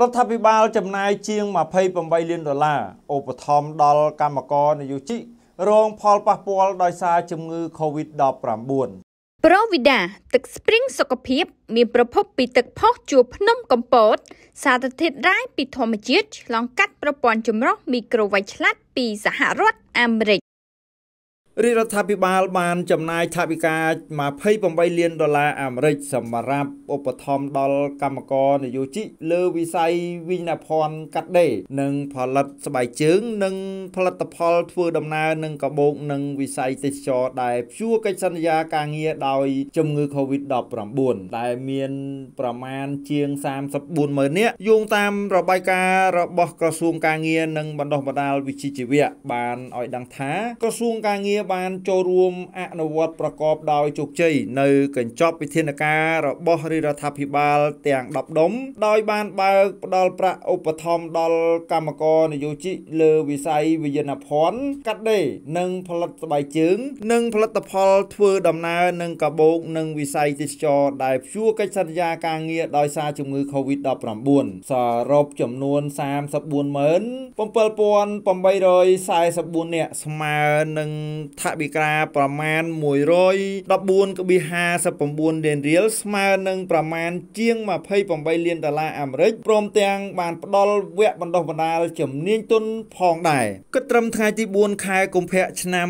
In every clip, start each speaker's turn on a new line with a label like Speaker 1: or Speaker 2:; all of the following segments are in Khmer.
Speaker 1: រដ្ឋាភិបាល ចំណាយជាង28លានដុល្លារឧបត្ថម្ភដល់កម្មករនយោជិករង ផលប៉ះពាល់ដោយសារជំងឺ Covid-19 ប្រវីដាទឹកស្ព្រីងសុខភាពមានប្រភពពីទឹកផុសជួរភ្នំកំពតសារធាតុរ៉ែពីធម្មជាតិឆ្លងកាត់ប្រព័ន្ធចម្រោះមីក្រូវ៉ាច់ឆ្លាតពីសហរដ្ឋអាមេរិករាជរដ្ឋាភិបាលបានចំណាយថវិកា28លានដុល្លារអាមេរិកសម្រាប់ឧបត្ថម្ភដល់កម្មករនយោជិលើវិស័យវិញ្ញាភ័ណ្ឌកាត់ដេរនិងផលិតស្បែកជើង និង ផលិតផលធ្វើដំណើរនិងកាបូបនិងវិស័យទេសចរដែលព្យួរកិច្ចសន្យាការងារដោយជំងឺ Covid-19 ដែលមានប្រមាណជាង34ម៉ឺននាក់យោងតាមរបាយការណ៍របស់ក្រសួងការងារនិង បណ្ដុះបណ្ដាលវិជ្ជាជីវៈបានឲ្យដឹងថាក្រសួងការងារបានចូលរួមអនុវត្តប្រកបដោយជោគជ័យនៅកញ្ចប់វិធានការរបស់រដ្ឋាភិបាលទាំង10ដុំដោយបានបើកផ្ដល់ប្រាក់ឧបត្ថម្ភដល់កម្មករនយោជិលើវិស័យវិញ្ញាណភ័ណ្ឌកាត់ដេរនិងផលិតស្បែកជើងនិងផលិតផលធ្វើដំណើរនិងកាបូបនិងវិស័យទេសចរដែលព្យួរកិច្ចសន្យាការងារដោយសារជំងឺ Covid-19 សរុបចំនួន34ម៉ឺន7844នាក់ស្មើនឹងថវិកាប្រមាណ114.59លានរៀល ស្មើនឹងប្រមាណជាង28លានដុល្លារអាមេរិកព្រមទាំងបានផ្ដល់វគ្គបណ្ដុះបណ្ដាលជំនាញទុនផងដែរគិតត្រឹមថ្ងៃទី4ខែកុម្ភៈឆ្នាំ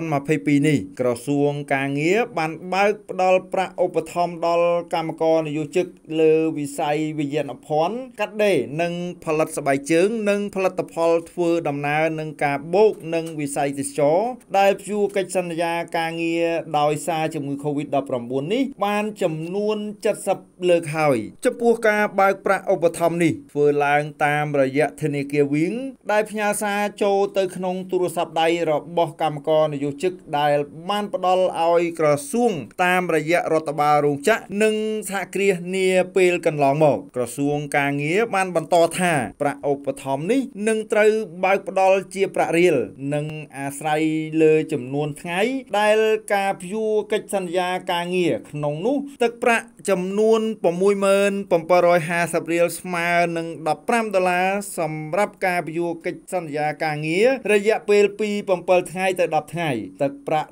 Speaker 1: 2022នេះក្រសួងការងារបានបើកផ្ដល់ប្រាក់ឧបត្ថម្ភដល់កម្មករនិយោជិតលើវិស័យវិញ្ញាណភ័ណ្ឌកាត់ដេរនិងផលិតស្បែកជើង និងផលិតផលធ្វើដំណើរនឹងការបូកនិងវិស័យទេសចរដែលដែលព្យួរកិច្ចសន្យាការងារដោយសារជំងឺ Covid-19 នេះ បានចំនួន70លើកហើយចំពោះការបើកប្រាក់ឧបត្ថម្ភនេះធ្វើឡើងតាមរយៈធនាគារ Wing ដែលផ្ញើសារចូលទៅក្នុងទូរស័ព្ទដៃរបស់កម្មករនយោជិកដែលបានផ្ដល់ឲ្យក្រសួងតាមរយៈរដ្ឋបាលរោងចក្រនិងសហគ្រាសនាពេលកន្លងមកក្រសួងការងារបានបន្តថាប្រាក់ឧបត្ថម្ភនេះនឹងត្រូវបើកផ្ដល់ជាប្រាក់រៀលនិងអាស្រ័យលើចំនួនថ្ងៃដែលការព្យួរកិច្ចសន្យាការងារក្នុងនោះ ទឹកប្រាក់ចំនួន67750រៀលស្មើនឹង15ដុល្លារសម្រាប់ការព្យួរកិច្ចសន្យាការងាររយៈពេលពី7ថ្ងៃទៅ10ថ្ងៃទឹកប្រាក់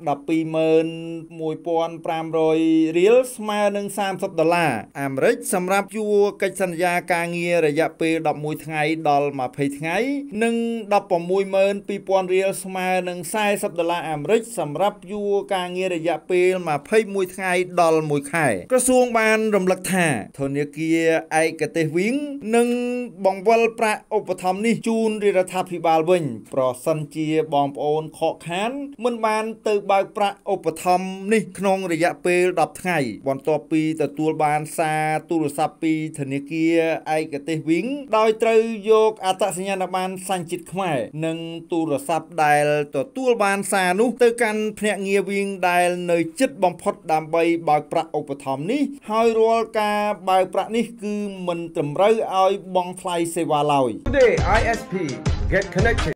Speaker 1: 121500រៀលស្មើនឹង30ដុល្លារអាមេរិកសម្រាប់ជួកិច្ចសន្យាការងាររយៈពេល11ថ្ងៃដល់20ថ្ងៃនិង162,000រៀលស្មើនឹង40ដុល្លារអាមេរិកសម្រាប់យួរការងាររយៈពេល21ថ្ងៃដល់1ខែក្រសួងបានរំលឹកថាធនាគារឯកទេសវិងនឹងបង្វិលប្រាក់ឧបត្ថម្ភនេះជូនរដ្ឋាភិបាលវិញ ប្រសិនជាបងប្អូនខកខាន មិនបានទៅបើកប្រាក់ឧបត្ថម្ភនេះក្នុងរយៈពេល10ថ្ងៃបន្ទាប់ពីទទួលបានសារទូរស័ព្ទពីធនាគារឯកទេសវិងដោយត្រូវយកអត្តសញ្ញាណប័ណ្ណសញ្ជាតិខ្មែរនិងទូរស័ព្ទដែល ទទួលបានសារនោះទៅកាន់ភ្នាក់ងារវៀងដែល នៅជិតបំផុតដើម្បី បើកប្រាក់ឧបត្ថម្ភនេះ ហើយរាល់ការ បើកប្រាក់នេះគឺមិនត្រឹមត្រូវឲ្យ បង់ថ្លៃសេវាឡើយ Today ISP get connected